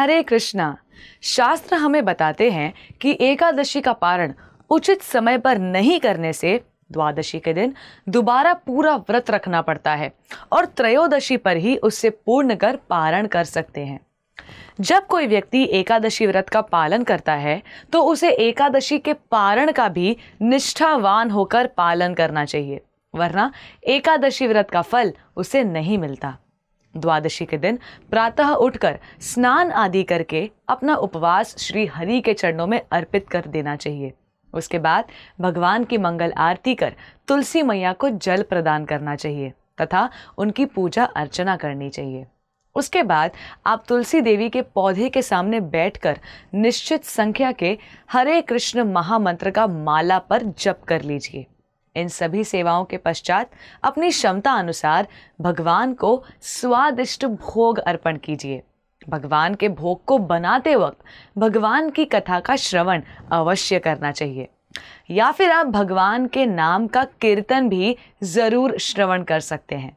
हरे कृष्णा शास्त्र हमें बताते हैं कि एकादशी का पारण उचित समय पर नहीं करने से द्वादशी के दिन दोबारा पूरा व्रत रखना पड़ता है और त्रयोदशी पर ही उससे पूर्ण कर पारण कर सकते हैं जब कोई व्यक्ति एकादशी व्रत का पालन करता है तो उसे एकादशी के पारण का भी निष्ठावान होकर पालन करना चाहिए वरना एकादशी व्रत का फल उसे नहीं मिलता द्वादशी के दिन प्रातः उठकर स्नान आदि करके अपना उपवास श्री हरि के चरणों में अर्पित कर देना चाहिए उसके बाद भगवान की मंगल आरती कर तुलसी मैया को जल प्रदान करना चाहिए तथा उनकी पूजा अर्चना करनी चाहिए उसके बाद आप तुलसी देवी के पौधे के सामने बैठकर निश्चित संख्या के हरे कृष्ण महामंत्र का माला पर जप कर लीजिए इन सभी सेवाओं के पश्चात अपनी क्षमता अनुसार भगवान को स्वादिष्ट भोग अर्पण कीजिए भगवान के भोग को बनाते वक्त भगवान की कथा का श्रवण अवश्य करना चाहिए या फिर आप भगवान के नाम का कीर्तन भी ज़रूर श्रवण कर सकते हैं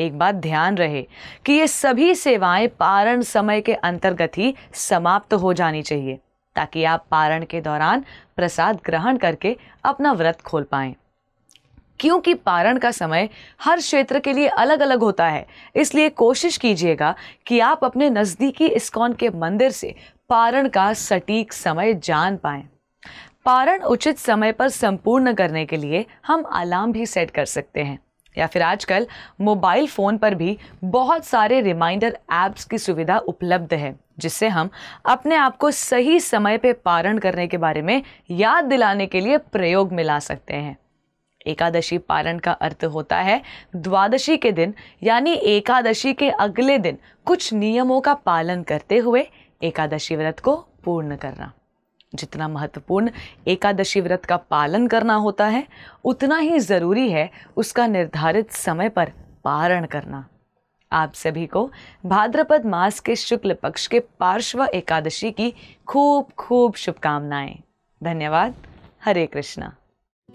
एक बात ध्यान रहे कि ये सभी सेवाएं पारण समय के अंतर्गत ही समाप्त हो जानी चाहिए ताकि आप पारण के दौरान प्रसाद ग्रहण करके अपना व्रत खोल पाएं क्योंकि पारण का समय हर क्षेत्र के लिए अलग अलग होता है इसलिए कोशिश कीजिएगा कि आप अपने नज़दीकी इस्कॉन के मंदिर से पारण का सटीक समय जान पाए पारण उचित समय पर संपूर्ण करने के लिए हम अलार्म भी सेट कर सकते हैं या फिर आजकल मोबाइल फ़ोन पर भी बहुत सारे रिमाइंडर ऐप्स की सुविधा उपलब्ध है जिससे हम अपने आप को सही समय पे पारण करने के बारे में याद दिलाने के लिए प्रयोग में ला सकते हैं एकादशी पारण का अर्थ होता है द्वादशी के दिन यानी एकादशी के अगले दिन कुछ नियमों का पालन करते हुए एकादशी व्रत को पूर्ण करना जितना महत्वपूर्ण एकादशी व्रत का पालन करना होता है उतना ही ज़रूरी है उसका निर्धारित समय पर पारण करना आप सभी को भाद्रपद मास के शुक्ल पक्ष के पार्श्व एकादशी की खूब खूब शुभकामनाएं धन्यवाद हरे कृष्णा